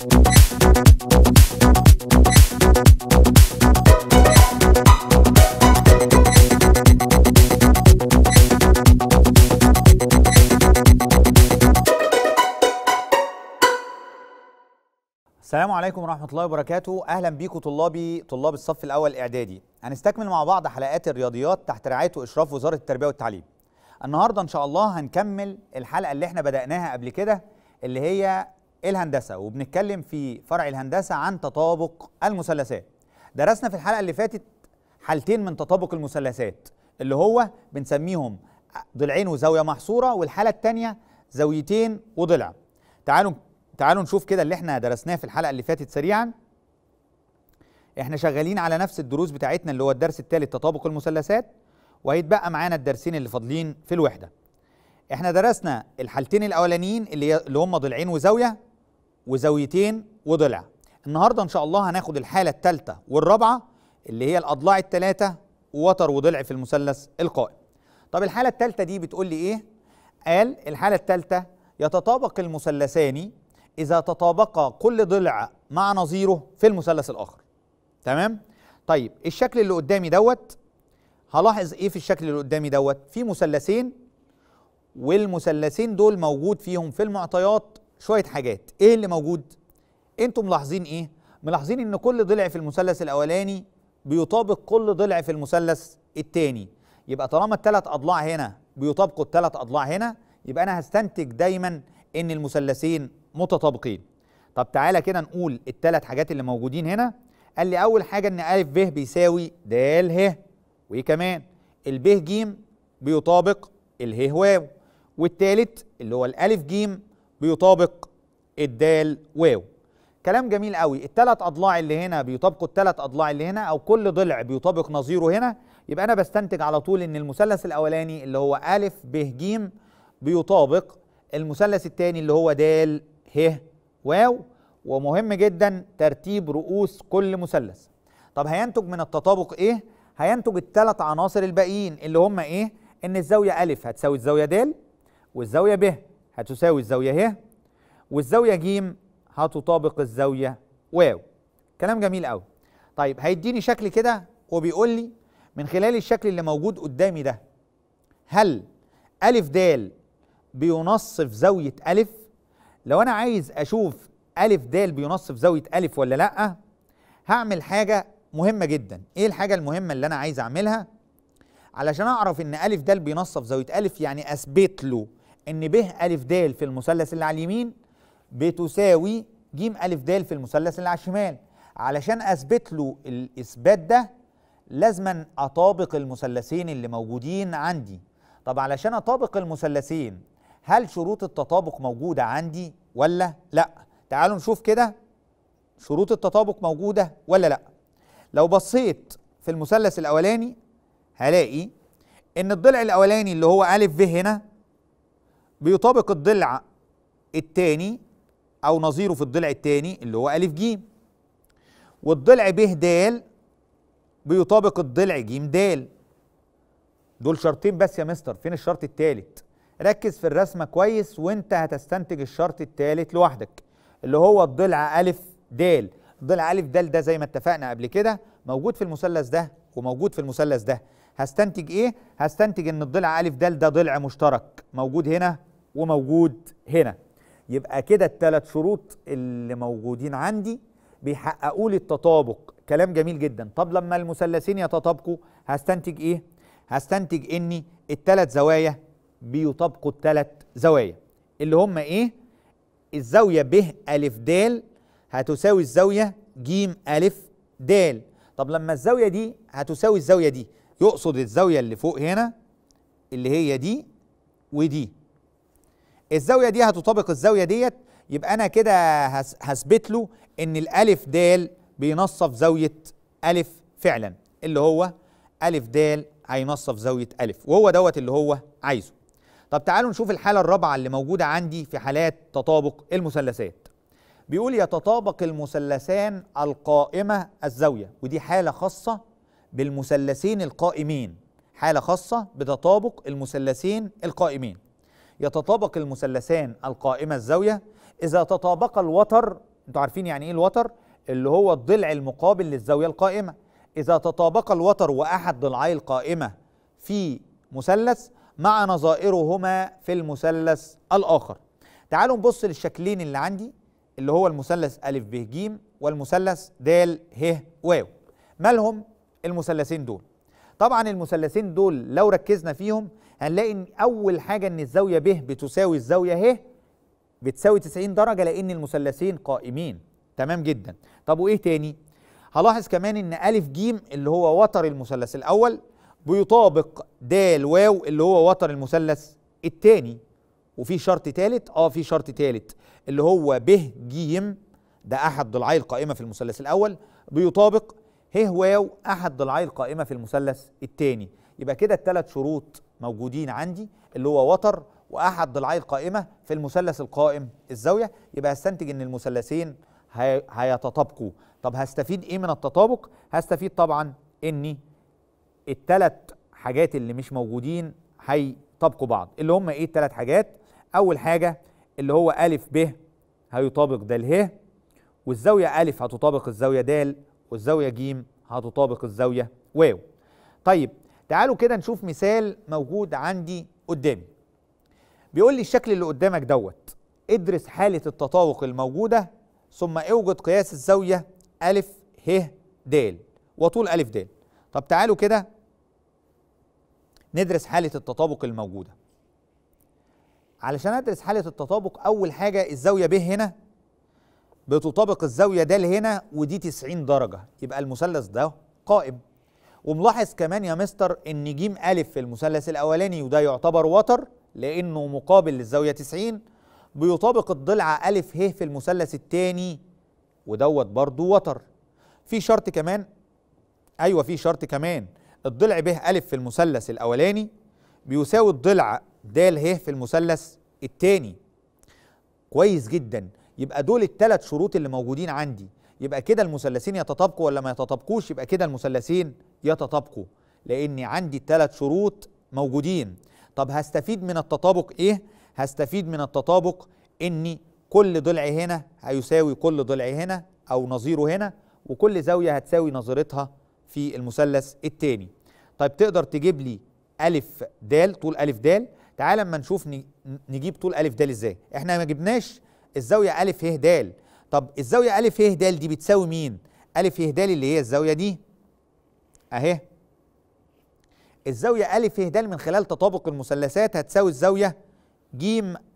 السلام عليكم ورحمة الله وبركاته أهلا بيكم طلابي طلاب الصف الأول إعدادي هنستكمل مع بعض حلقات الرياضيات تحت رعاية وإشراف وزارة التربية والتعليم النهاردة إن شاء الله هنكمل الحلقة اللي احنا بدأناها قبل كده اللي هي الهندسه وبنتكلم في فرع الهندسه عن تطابق المثلثات درسنا في الحلقه اللي فاتت حالتين من تطابق المثلثات اللي هو بنسميهم ضلعين وزاويه محصوره والحاله الثانيه زاويتين وضلع تعالوا تعالوا نشوف كده اللي احنا درسناه في الحلقه اللي فاتت سريعا احنا شغالين على نفس الدروس بتاعتنا اللي هو الدرس الثالث تطابق المثلثات وهيتبقى معانا الدرسين اللي فاضلين في الوحده احنا درسنا الحالتين الاولانيين اللي هم ضلعين وزاويه وزاويتين وضلع النهارده ان شاء الله هناخد الحاله الثالثه والرابعه اللي هي الاضلاع الثلاثه ووتر وضلع في المثلث القائم طب الحاله الثالثه دي بتقول لي ايه قال الحاله الثالثه يتطابق المثلثان اذا تطابقا كل ضلع مع نظيره في المثلث الاخر تمام طيب الشكل اللي قدامي دوت هلاحظ ايه في الشكل اللي قدامي دوت في مثلثين والمثلثين دول موجود فيهم في المعطيات شويه حاجات ايه اللي موجود انتم ملاحظين ايه ملاحظين ان كل ضلع في المثلث الاولاني بيطابق كل ضلع في المثلث الثاني يبقى طالما الثلاث اضلاع هنا بيطابقوا الثلاث اضلاع هنا يبقى انا هستنتج دايما ان المثلثين متطابقين طب تعالى كده نقول الثلاث حاجات اللي موجودين هنا قال لي اول حاجه ان ا ب بيساوي د ه وايه كمان ب ج بيطابق ال ه واو والثالث اللي هو الالف ج بيطابق الدال واو كلام جميل قوي التلات اضلاع اللي هنا بيطابقوا التلات اضلاع اللي هنا او كل ضلع بيطابق نظيره هنا يبقى انا بستنتج على طول ان المثلث الاولاني اللي هو ا ب ج بيطابق المثلث الثاني اللي هو د ه واو ومهم جدا ترتيب رؤوس كل مثلث طب هينتج من التطابق ايه هينتج الثلاث عناصر الباقيين اللي هم ايه ان الزاويه ا هتساوي الزاويه د والزاويه ب هتساوي الزاوية ه والزاوية ج هتطابق الزاوية واو كلام جميل قوي طيب هيديني شكل كده وبيقول لي من خلال الشكل اللي موجود قدامي ده هل ألف د بينصف زاوية ألف لو أنا عايز أشوف ألف د بينصف زاوية ألف ولا لأ هعمل حاجة مهمة جدا إيه الحاجة المهمة اللي أنا عايز أعملها علشان أعرف إن ألف د بينصف زاوية ألف يعني أثبت له ان ب ا د في المثلث اللي على اليمين بتساوي ج ا د في المثلث اللي على الشمال علشان اثبت له الاثبات ده لازما اطابق المثلثين اللي موجودين عندي طب علشان اطابق المثلثين هل شروط التطابق موجوده عندي ولا لا تعالوا نشوف كده شروط التطابق موجوده ولا لا لو بصيت في المثلث الاولاني هلاقي ان الضلع الاولاني اللي هو ا ب هنا بيطابق الضلع الثاني او نظيره في الضلع الثاني اللي هو الف ج والضلع ب د بيطابق الضلع ج د دول شرطين بس يا مستر فين الشرط الثالث ركز في الرسمه كويس وانت هتستنتج الشرط الثالث لوحدك اللي هو الضلع ا د الضلع ا د ده زي ما اتفقنا قبل كده موجود في المثلث ده وموجود في المثلث ده هستنتج ايه هستنتج ان الضلع ا د ده ضلع مشترك موجود هنا وموجود هنا يبقى كده الثلاث شروط اللي موجودين عندي بيحققوا لي التطابق كلام جميل جدا طب لما المثلثين يتطابقوا هستنتج ايه هستنتج ان الثلاث زوايا بيطابقوا الثلاث زوايا اللي هم ايه الزاويه ب الف د هتساوي الزاويه ج الف د طب لما الزاويه دي هتساوي الزاويه دي يقصد الزاويه اللي فوق هنا اللي هي دي ودي الزاويه دي هتطابق الزاويه ديت يبقى انا كده هثبت له ان الالف د بينصف زاويه الف فعلا اللي هو الف د هينصف زاويه الف وهو دوت اللي هو عايزه طب تعالوا نشوف الحاله الرابعه اللي موجوده عندي في حالات تطابق المثلثات بيقول يتطابق المثلثان القائمه الزاويه ودي حاله خاصه بالمثلثين القائمين حاله خاصه بتطابق المثلثين القائمين يتطابق المثلثان القائمة الزاوية إذا تطابق الوتر أنتوا عارفين يعني إيه الوتر؟ اللي هو الضلع المقابل للزاوية القائمة إذا تطابق الوتر وأحد ضلعي القائمة في مثلث مع نظائرهما في المثلث الآخر تعالوا نبص للشكلين اللي عندي اللي هو المثلث أ ب ج والمثلث د ه واو مالهم المثلثين دول طبعا المثلثين دول لو ركزنا فيهم هنلاقي ان اول حاجه ان الزاويه ب بتساوي الزاويه ه بتساوي 90 درجه لان المثلثين قائمين تمام جدا طب وايه تاني هلاحظ كمان ان ا ج اللي هو وتر المثلث الاول بيطابق د واو اللي هو وتر المثلث الثاني وفي شرط ثالث اه في شرط ثالث اللي هو ب ج ده احد ضلعي القائمه في المثلث الاول بيطابق ه واو احد ضلعي القائمه في المثلث الثاني يبقى كده الثلاث شروط موجودين عندي اللي هو وتر واحد ضلعي القائمه في المثلث القائم الزاويه يبقى هستنتج ان المثلثين هيتطابقوا طب هستفيد ايه من التطابق هستفيد طبعا اني التلات حاجات اللي مش موجودين هيطابقوا بعض اللي هم ايه التلات حاجات اول حاجه اللي هو الف ب هيطابق د ه والزاويه الف هتطابق الزاويه د والزاويه ج هتطابق الزاويه واو طيب تعالوا كده نشوف مثال موجود عندي قدامي بيقول لي الشكل اللي قدامك دوت ادرس حالة التطابق الموجودة ثم اوجد قياس الزاوية أ ه د وطول أ د طب تعالوا كده ندرس حالة التطابق الموجودة علشان ادرس حالة التطابق أول حاجة الزاوية ب هنا بتطابق الزاوية د هنا ودي 90 درجة يبقى المثلث ده قائم وملاحظ كمان يا مستر ان جيم الف في المثلث الاولاني وده يعتبر وتر لانه مقابل للزاويه 90 بيطابق الضلع الف ه في المثلث الثاني ودوت برضه وتر في شرط كمان ايوه في شرط كمان الضلع ب الف في المثلث الاولاني بيساوي الضلع د ه في المثلث الثاني كويس جدا يبقى دول الثلاث شروط اللي موجودين عندي يبقى كده المثلثين يتطابقوا ولا ما يتطابقوش يبقى كده المثلثين يتطابقوا لان عندي ثلاث شروط موجودين طب هستفيد من التطابق ايه هستفيد من التطابق ان كل ضلع هنا هيساوي كل ضلع هنا او نظيره هنا وكل زاويه هتساوي نظيرتها في المثلث الثاني طيب تقدر تجيب لي الف د طول الف د تعال اما نشوف نجيب طول الف د ازاي احنا ما جبناش الزاويه الف ه د طب الزاويه الف ه د دي بتساوي مين الف ه د اللي هي الزاويه دي اهي الزاوية ا ب د من خلال تطابق المثلثات هتساوي الزاوية ج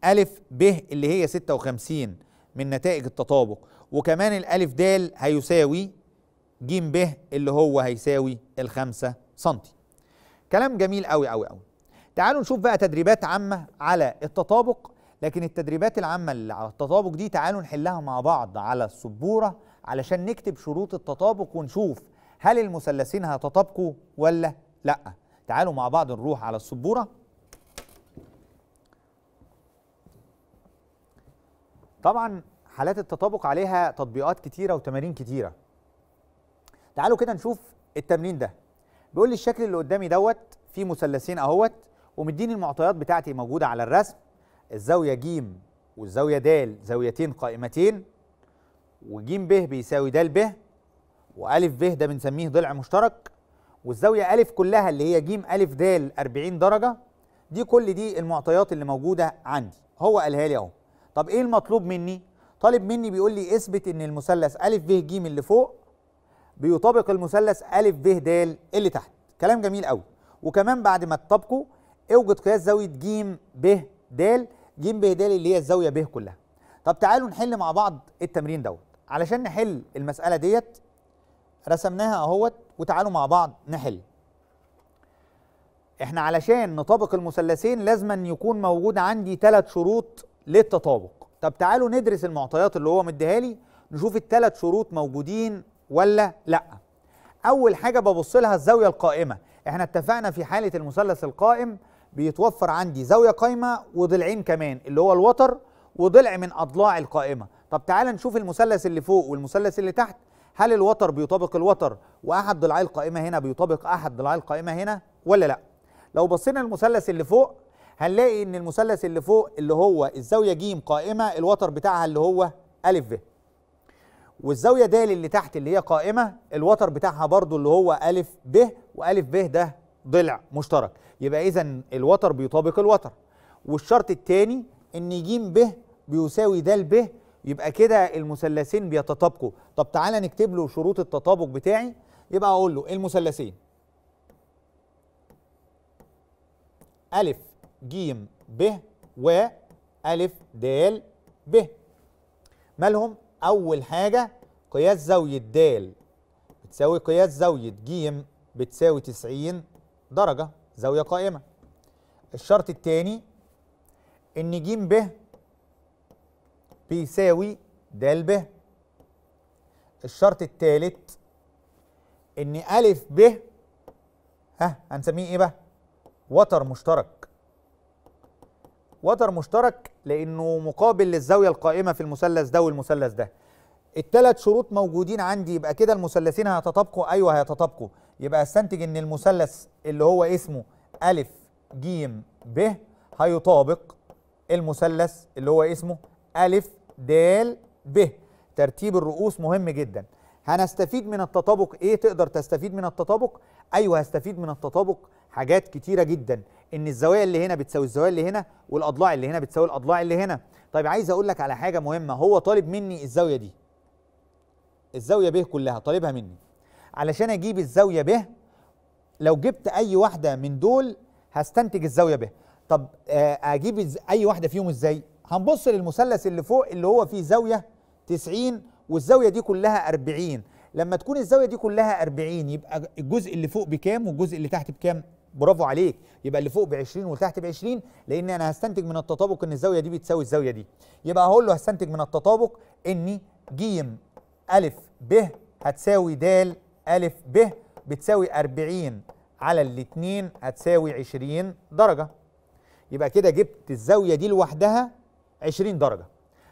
ا ب اللي هي 56 من نتائج التطابق وكمان الألف د هيساوي ج ب اللي هو هيساوي ال5 سنتي كلام جميل قوي قوي قوي تعالوا نشوف بقى تدريبات عامة على التطابق لكن التدريبات العامة اللي على التطابق دي تعالوا نحلها مع بعض على السبورة علشان نكتب شروط التطابق ونشوف هل المثلثين هيتطابقوا ولا لا تعالوا مع بعض نروح على السبوره طبعا حالات التطابق عليها تطبيقات كتيره وتمارين كتيره تعالوا كده نشوف التمرين ده بيقول لي الشكل اللي قدامي دوت فيه مثلثين اهوت ومديني المعطيات بتاعتي موجوده على الرسم الزاويه ج والزاويه د زاويتين قائمتين وج ب بيساوي د ب وألف ب ده بنسميه ضلع مشترك والزاوية ألف كلها اللي هي جيم ألف د 40 درجة دي كل دي المعطيات اللي موجودة عندي هو قالها لي أهو طب إيه المطلوب مني؟ طالب مني بيقول لي اثبت إن المثلث ألف ب ج اللي فوق بيطابق المثلث ألف ب د اللي تحت كلام جميل قوي وكمان بعد ما تطابقه اوجد قياس زاوية ج ب د ج ب د اللي هي الزاوية ب كلها طب تعالوا نحل مع بعض التمرين دوت علشان نحل المسألة ديت رسمناها اهوت وتعالوا مع بعض نحل احنا علشان نطابق المثلثين لازما يكون موجود عندي ثلاث شروط للتطابق طب تعالوا ندرس المعطيات اللي هو مديها لي نشوف الثلاث شروط موجودين ولا لا اول حاجه ببص لها الزاويه القائمه احنا اتفقنا في حاله المثلث القائم بيتوفر عندي زاويه قايمه وضلعين كمان اللي هو الوتر وضلع من اضلاع القائمه طب تعال نشوف المثلث اللي فوق والمثلث اللي تحت هل الوتر بيطابق الوتر واحد ضلعي القائمه هنا بيطابق احد ضلعي القائمه هنا ولا لا لو بصينا المثلث اللي فوق هنلاقي ان المثلث اللي فوق اللي هو الزاويه ج قائمه الوتر بتاعها اللي هو ا ب والزاويه د اللي تحت اللي هي قائمه الوتر بتاعها برضو اللي هو ا ب وأ ب ده ضلع مشترك يبقى اذا الوتر بيطابق الوتر والشرط الثاني ان ج ب بيساوي د ب يبقى كده المثلثين بيتطابقوا طب تعالى نكتب له شروط التطابق بتاعي يبقى اقول له المثلثين ألف ج ب و ألف د ب مالهم أول حاجة قياس زاوية د بتساوي قياس زاوية ج بتساوي 90 درجة زاوية قائمة الشرط الثاني إن ج ب بيساوي د ب الشرط الثالث ان أ ب ها هنسميه ايه بقى؟ وتر مشترك وتر مشترك لانه مقابل للزاويه القائمه في المثلث ده والمثلث ده الثلاث شروط موجودين عندي يبقى كده المثلثين هيتطابقوا ايوه هيتطابقوا يبقى استنتج ان المثلث اللي هو اسمه أ ج ب هيطابق المثلث اللي هو اسمه أ د ب ترتيب الرؤوس مهم جدا هنستفيد من التطابق ايه تقدر تستفيد من التطابق ايوه هستفيد من التطابق حاجات كتيره جدا ان الزوايا اللي هنا بتساوي الزوايا اللي هنا والاضلاع اللي هنا بتساوي الاضلاع اللي هنا طيب عايز اقول لك على حاجه مهمه هو طالب مني الزاويه دي الزاويه ب كلها طالبها مني علشان اجيب الزاويه ب لو جبت اي واحده من دول هستنتج الزاويه ب طب آه، اجيب اي واحده فيهم ازاي هنبص للمثلث اللي فوق اللي هو فيه زاويه 90 والزاويه دي كلها 40 لما تكون الزاويه دي كلها 40 يبقى الجزء اللي فوق بكام والجزء اللي تحت بكام برافو عليك يبقى اللي فوق ب 20 وتحت ب 20 لان انا هستنتج من التطابق ان الزاويه دي بتساوي الزاويه دي يبقى هقول له هستنتج من التطابق ان ج أ ب هتساوي د أ ب بتساوي 40 على الاثنين هتساوي 20 درجه يبقى كده جبت الزاويه دي لوحدها 20 درجه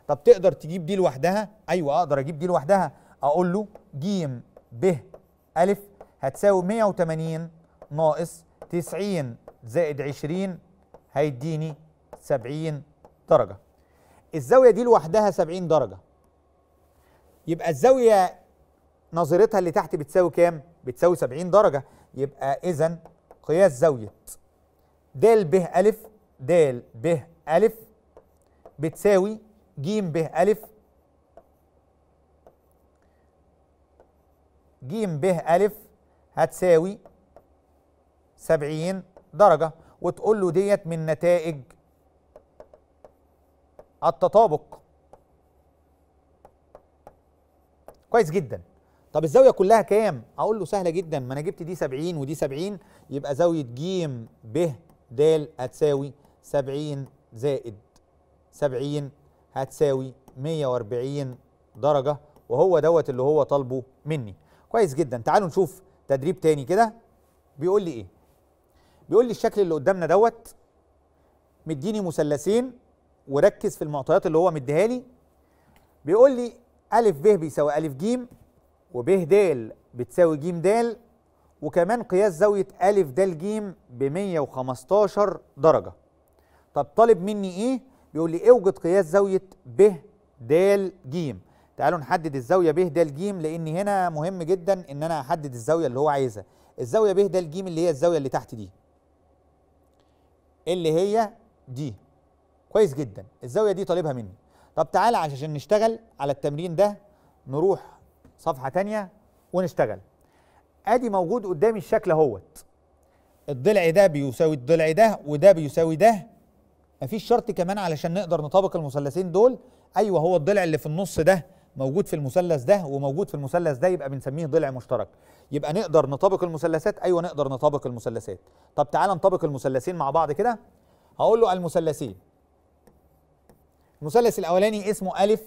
طب تقدر تجيب دي لوحدها ايوه اقدر اجيب دي لوحدها اقول له ج ب ا هتساوي 180 ناقص 90 زائد 20 هيديني 70 درجه الزاويه دي لوحدها 70 درجه يبقى الزاويه نظيرتها اللي تحت بتساوي كام بتساوي 70 درجه يبقى اذا قياس زاويه د ب ا د ب ا بتساوي ج ب أ ج ب أ هتساوي 70 درجة وتقول له ديت من نتائج التطابق كويس جدا طب الزاوية كلها كام؟ أقول له سهلة جدا ما أنا جبت دي 70 ودي 70 يبقى زاوية ج ب د هتساوي 70 زائد 70 هتساوي 140 درجة وهو دوت اللي هو طالبه مني كويس جدا تعالوا نشوف تدريب تاني كده بيقول لي ايه بيقول لي الشكل اللي قدامنا دوت مديني مثلثين وركز في المعطيات اللي هو مديها لي بيقول لي أ ب بيساوي أ ج وب د بتساوي ج د وكمان قياس زاوية أ د ج ب 115 درجة طب طالب مني إيه؟ بيقول لي اوجد قياس زاويه ب د ج تعالوا نحدد الزاويه ب د ج لان هنا مهم جدا ان انا احدد الزاويه اللي هو عايزها الزاويه ب د ج اللي هي الزاويه اللي تحت دي اللي هي دي كويس جدا الزاويه دي طالبها مني طب تعالى عشان نشتغل على التمرين ده نروح صفحه تانية ونشتغل ادي موجود قدامي الشكل اهوت الضلع ده بيساوي الضلع ده وده بيساوي ده مفيش شرط كمان علشان نقدر نطابق المثلثين دول ايوه هو الضلع اللي في النص ده موجود في المثلث ده وموجود في المثلث ده يبقى بنسميه ضلع مشترك يبقى نقدر نطابق المثلثات ايوه نقدر نطابق المثلثات طب تعالى نطابق المثلثين مع بعض كده هقول له المثلثين المثلث الاولاني اسمه الف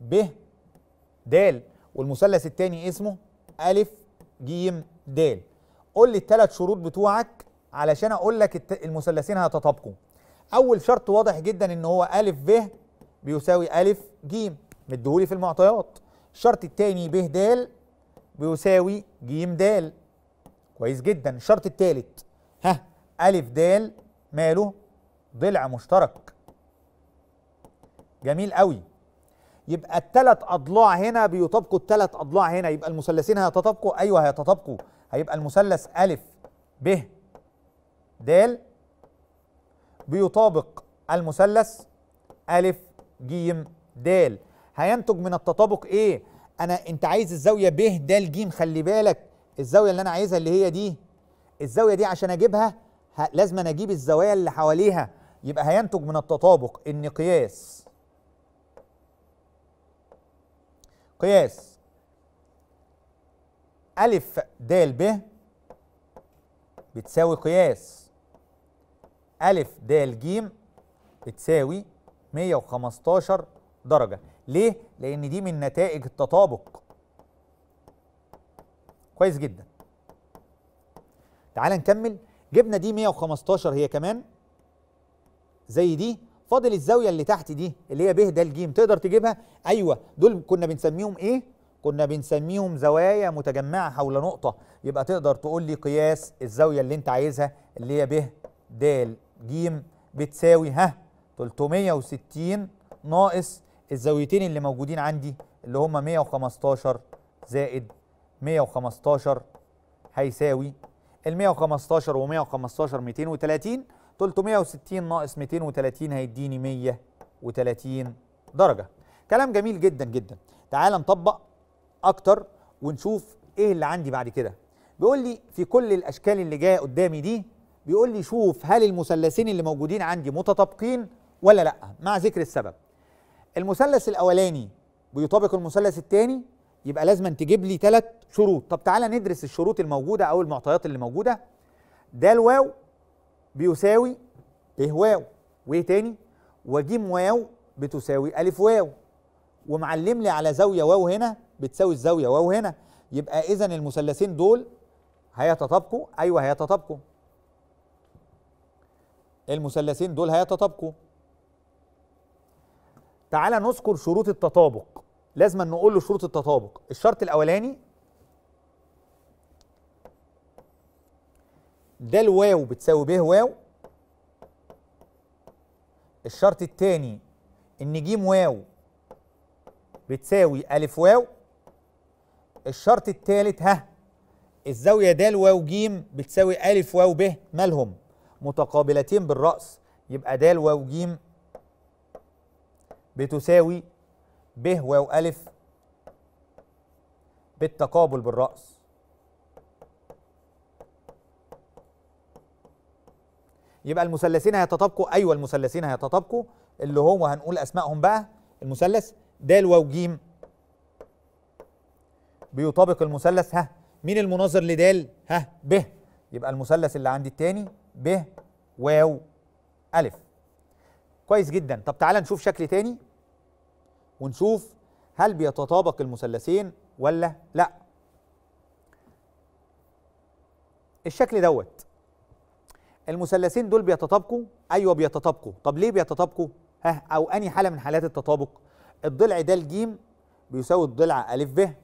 ب د والمثلث الثاني اسمه الف ج د قول لي الثلاث شروط بتوعك علشان اقول لك المثلثين هيتطابقوا اول شرط واضح جدا ان هو ا ب بيساوي ا ج مديهولي في المعطيات الشرط الثاني ب د بيساوي ج د كويس جدا الشرط الثالث ها ا د ماله ضلع مشترك جميل قوي يبقى التلات اضلاع هنا بيطابقوا التلات اضلاع هنا يبقى المثلثين هيتطابقوا ايوه هيتطابقوا هيبقى المثلث ا ب د بيطابق المثلث أ ج د هينتج من التطابق ايه انا انت عايز الزاويه ب د ج خلي بالك الزاويه اللي انا عايزها اللي هي دي الزاويه دي عشان اجيبها لازم أنا اجيب الزوايا اللي حواليها يبقى هينتج من التطابق ان قياس قياس أ د ب بتساوي قياس ألف د ج بتساوي 115 درجة ليه؟ لأن دي من نتائج التطابق كويس جدا تعال نكمل جبنا دي 115 هي كمان زي دي فاضل الزاوية اللي تحت دي اللي هي ب د ج تقدر تجيبها أيوة دول كنا بنسميهم إيه؟ كنا بنسميهم زوايا متجمعة حول نقطة يبقى تقدر تقول لي قياس الزاوية اللي أنت عايزها اللي هي ب د ج بتساوي ها 360 ناقص الزاويتين اللي موجودين عندي اللي هم 115 زائد 115 هيساوي ال 115 و 115 230 360 ناقص 230 هيديني 130 درجة كلام جميل جدا جدا تعال نطبق أكتر ونشوف إيه اللي عندي بعد كده بيقول لي في كل الأشكال اللي جاية قدامي دي بيقول لي شوف هل المثلثين اللي موجودين عندي متطابقين ولا لا مع ذكر السبب المثلث الاولاني بيطابق المثلث الثاني يبقى لازم تجيب لي ثلاث شروط طب تعالى ندرس الشروط الموجوده او المعطيات اللي موجوده د واو بيساوي ب واو وايه تاني وجيم واو بتساوي الف واو ومعلم لي على زاويه واو هنا بتساوي الزاويه واو هنا يبقى اذا المثلثين دول هيتطابقوا ايوه هيتطابقوا المثلثين دول هيتطابقوا تعالى نذكر شروط التطابق لازم نقول له شروط التطابق الشرط الاولاني ده الواو بتساوي به واو الشرط الثاني ان ج واو بتساوي الف واو الشرط الثالث ها الزاويه د واو ج بتساوي الف واو ب مالهم متقابلتين بالرأس يبقى د واو ج بتساوي ب واو أ بالتقابل بالرأس يبقى المثلثين هيتطابقوا ايوه المثلثين هيتطابقوا اللي هو هنقول اسمائهم بقى المثلث د واو ج بيطابق المثلث ها مين المناظر لدال ها ب يبقى المثلث اللي عندي التاني ب واو ألف كويس جدا طب تعالى نشوف شكل تاني ونشوف هل بيتطابق المثلثين ولا لا الشكل دوت المثلثين دول بيتطابقوا ايوه بيتطابقوا طب ليه بيتطابقوا ها او اني حاله من حالات التطابق الضلع د ج بيساوي الضلع ا ب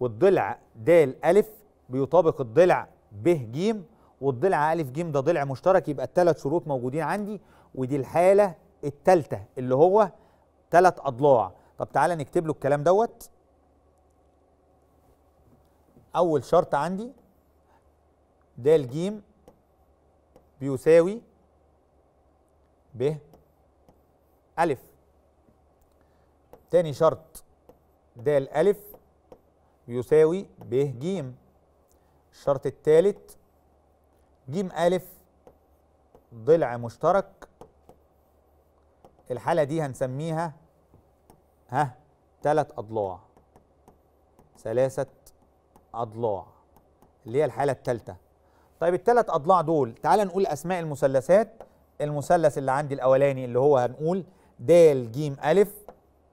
والضلع د ا بيطابق الضلع ب ج والضلع ألف جيم ده ضلع مشترك يبقى الثلاث شروط موجودين عندي ودي الحالة الثالثة اللي هو ثلاث أضلاع طب تعالى نكتب له الكلام دوت أول شرط عندي د ج بيساوي ب ألف تاني شرط د ألف بيساوي ب ج الشرط الثالث جيم ألف ضلع مشترك الحالة دي هنسميها ها تلات أضلاع ثلاثة أضلاع اللي هي الحالة التالتة طيب التلات أضلاع دول تعال نقول أسماء المثلثات المثلث اللي عندي الأولاني اللي هو هنقول د ج أ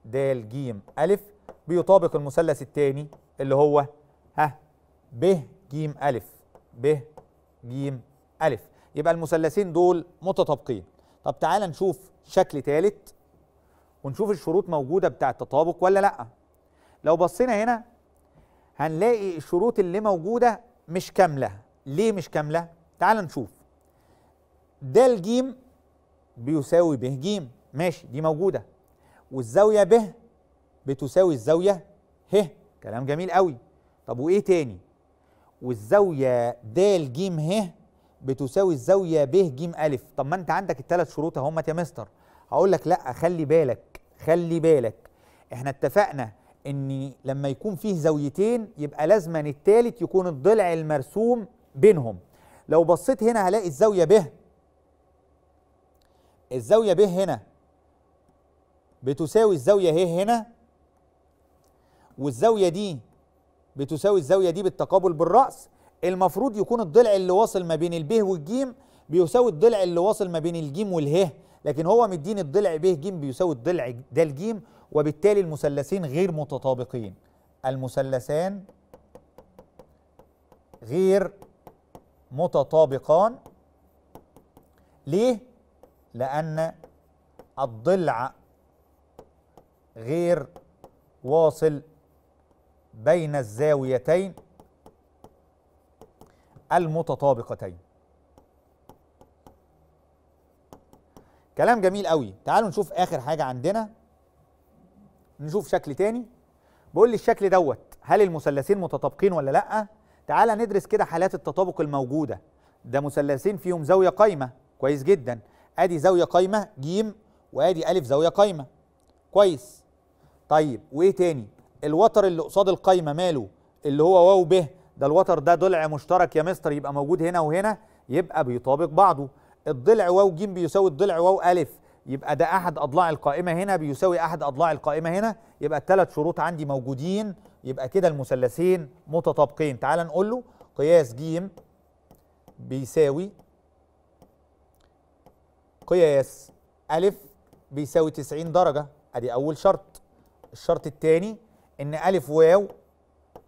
د ج أ بيطابق المثلث الثاني اللي هو ها ب ج أ ب ج ألف يبقى المثلثين دول متطابقين طب تعالى نشوف شكل ثالث ونشوف الشروط موجودة بتاع التطابق ولا لأ لو بصينا هنا هنلاقي الشروط اللي موجودة مش كاملة ليه مش كاملة؟ تعال نشوف د ج بيساوي ب ج ماشي دي موجودة والزاوية ب بتساوي الزاوية ه كلام جميل قوي طب وإيه تاني؟ والزاوية د ج ه بتساوي الزاويه ب ج ا طب ما انت عندك الثلاث شروط اهمت يا مستر هقول لك لا خلي بالك خلي بالك احنا اتفقنا ان لما يكون فيه زاويتين يبقى لازما الثالث يكون الضلع المرسوم بينهم لو بصيت هنا هلاقي الزاويه ب الزاويه ب هنا بتساوي الزاويه ه هنا والزاويه دي بتساوي الزاويه دي بالتقابل بالراس المفروض يكون الضلع اللي واصل ما بين الب والجيم بيساوي الضلع اللي واصل ما بين الجيم والهه لكن هو مديني الضلع ب ج بيساوي الضلع ده الجيم وبالتالي المثلثين غير متطابقين المثلثان غير متطابقان ليه؟ لأن الضلع غير واصل بين الزاويتين المتطابقتين كلام جميل قوي تعالوا نشوف اخر حاجه عندنا نشوف شكل تاني بقول لي الشكل دوت هل المثلثين متطابقين ولا لا تعالى ندرس كده حالات التطابق الموجوده ده مثلثين فيهم زاويه قايمه كويس جدا ادي زاويه قايمه ج وادي الف زاويه قايمه كويس طيب وايه تاني الوتر اللي قصاد القايمه ماله اللي هو واو ب ده الوتر ده ضلع مشترك يا مستر يبقى موجود هنا وهنا يبقى بيطابق بعضه الضلع واو ج بيساوي الضلع واو ألف يبقى ده أحد أضلاع القائمة هنا بيساوي أحد أضلاع القائمة هنا يبقى الثلاث شروط عندي موجودين يبقى كده المثلثين متطابقين تعال نقول له قياس ج بيساوي قياس ألف بيساوي 90 درجة أدي أول شرط الشرط الثاني إن ألف واو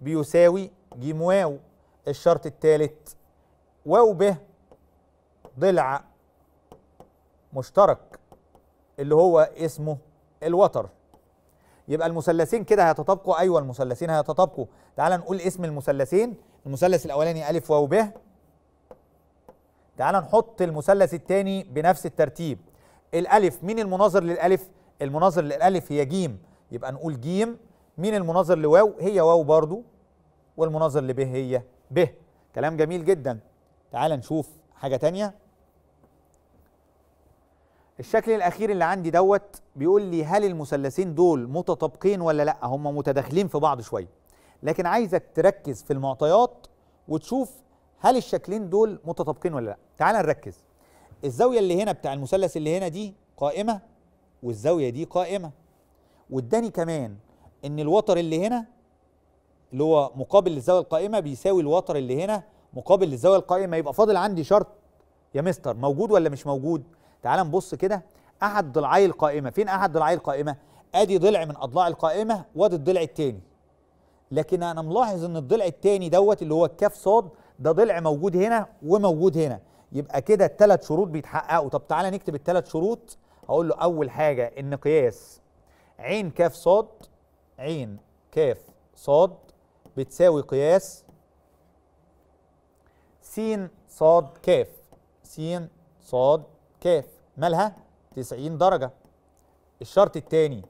بيساوي جيم واو الشرط الثالث واو ب ضلع مشترك اللي هو اسمه الوتر يبقى المثلثين كده هيتطابقوا ايوه المثلثين هيتطابقوا تعال نقول اسم المثلثين المثلث الاولاني الف واو ب تعال نحط المثلث الثاني بنفس الترتيب الالف مين المناظر للالف المناظر للالف هي جيم يبقى نقول جيم مين المناظر لواو هي واو برضو والمناظر به هي ب كلام جميل جدا تعال نشوف حاجه تانية الشكل الاخير اللي عندي دوت بيقول لي هل المثلثين دول متطابقين ولا لا هم متداخلين في بعض شويه لكن عايزك تركز في المعطيات وتشوف هل الشكلين دول متطابقين ولا لا تعال نركز الزاويه اللي هنا بتاع المثلث اللي هنا دي قائمه والزاويه دي قائمه واداني كمان ان الوتر اللي هنا اللي هو مقابل للزاويه القائمه بيساوي الوتر اللي هنا مقابل للزاويه القائمه يبقى فاضل عندي شرط يا مستر موجود ولا مش موجود تعال نبص كده احد ضلعي القائمه فين احد ضلعي القائمه ادي ضلع من اضلاع القائمه وادي الضلع الثاني لكن انا ملاحظ ان الضلع الثاني دوت اللي هو الكاف صاد ده ضلع موجود هنا وموجود هنا يبقى كده الثلاث شروط بيتحققوا طب تعالى نكتب الثلاث شروط هقول له اول حاجه ان قياس عين كاف صاد عين كاف صاد بتساوي قياس س ص ك س ص ك مالها 90 درجة الشرط الثاني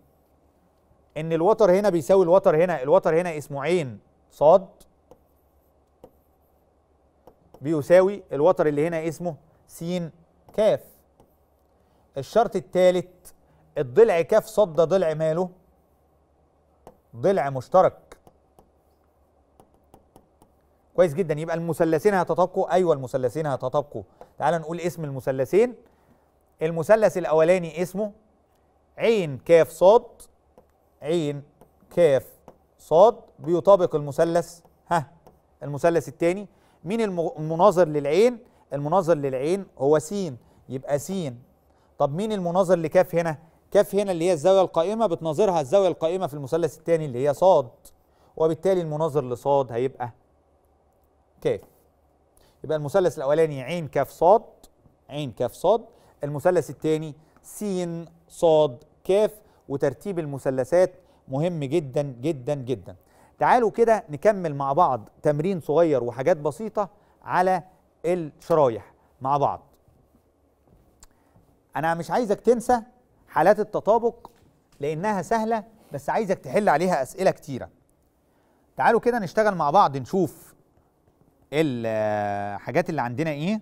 ان الوتر هنا بيساوي الوتر هنا الوتر هنا اسمه عين ص بيساوي الوتر اللي هنا اسمه س ك الشرط الثالث الضلع ك ص ده ضلع ماله ضلع مشترك كويس جدا يبقى المثلثين هيتطابقوا ايوه المثلثين هيتطابقوا تعال نقول اسم المثلثين المثلث الاولاني اسمه عين كاف صاد عين كاف صاد بيطابق المثلث ها المثلث الثاني مين المناظر للعين المناظر للعين هو س يبقى س طب مين المناظر لكاف هنا كاف هنا اللي هي الزاويه القائمه بتناظرها الزاويه القائمه في المثلث الثاني اللي هي صاد وبالتالي المناظر لصاد هيبقى ك يبقى المثلث الاولاني عين كاف صاد عين كاف صاد المثلث الثاني س صاد كاف وترتيب المثلثات مهم جدا جدا جدا تعالوا كده نكمل مع بعض تمرين صغير وحاجات بسيطة على الشرايح مع بعض أنا مش عايزك تنسى حالات التطابق لأنها سهلة بس عايزك تحل عليها أسئلة كتيرة تعالوا كده نشتغل مع بعض نشوف الحاجات اللي عندنا ايه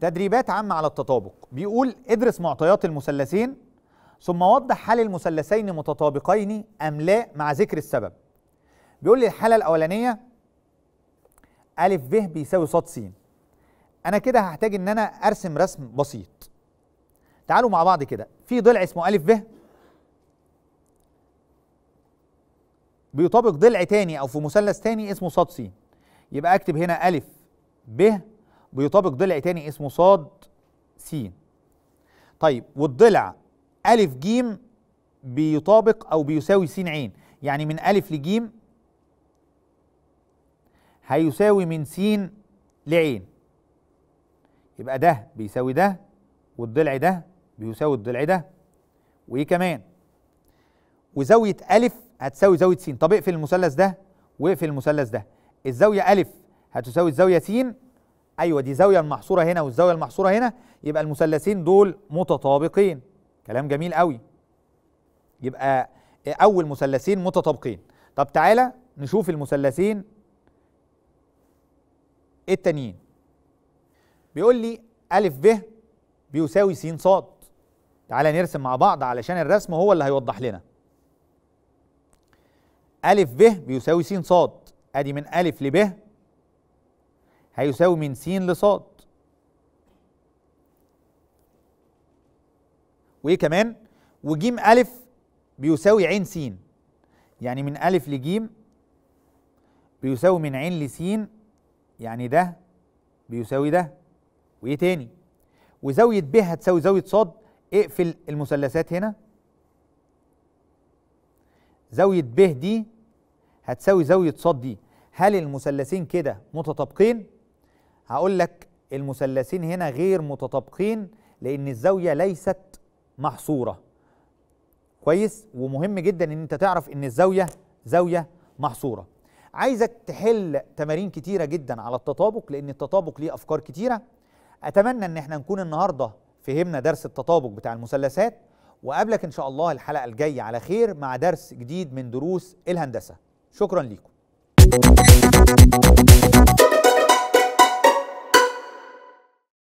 تدريبات عامة على التطابق بيقول ادرس معطيات المثلثين ثم وضح هل المثلثين متطابقين أم لا مع ذكر السبب بيقول لي الحالة الأولانية أ ب بيساوي ص س أنا كده هحتاج إن أنا أرسم رسم بسيط تعالوا مع بعض كده في ضلع اسمه أ ب بيطابق ضلع تاني أو في مثلث تاني اسمه ص س يبقى اكتب هنا ألف ب بيطابق ضلع تاني اسمه صاد س طيب والضلع ألف ج بيطابق أو بيساوي س ع يعني من ألف ج هيساوي من س لعين يبقى ده بيساوي ده والضلع ده بيساوي الضلع ده وإيه كمان وزاوية ألف هتساوي زاوية س طب اقفل المثلث ده واقفل المثلث ده الزاوية ألف هتساوي الزاوية س أيوة دي زاوية المحصورة هنا والزاوية المحصورة هنا يبقى المثلثين دول متطابقين كلام جميل قوي يبقى أول مثلثين متطابقين طب تعالى نشوف المثلثين التانيين بيقول لي ألف ب بيساوي س ص تعالى نرسم مع بعض علشان الرسم هو اللي هيوضح لنا ألف ب بيساوي س ص ادي من الف لب هيساوي من س لصاد وايه كمان وجيم الف بيساوي عين س يعني من الف لجيم بيساوي من عين س يعني ده بيساوي ده وايه تاني وزاويه ب هتساوي زاويه ص اقفل المثلثات هنا زاويه ب دي هتساوي زاويه ص دي هل المثلثين كده متطابقين هقول لك المثلثين هنا غير متطابقين لان الزاويه ليست محصوره كويس ومهم جدا ان انت تعرف ان الزاويه زاويه محصوره عايزك تحل تمارين كتيره جدا على التطابق لان التطابق ليه افكار كتيره اتمنى ان احنا نكون النهارده فهمنا درس التطابق بتاع المثلثات وقابلك ان شاء الله الحلقه الجايه على خير مع درس جديد من دروس الهندسه شكرا ليكم ¡En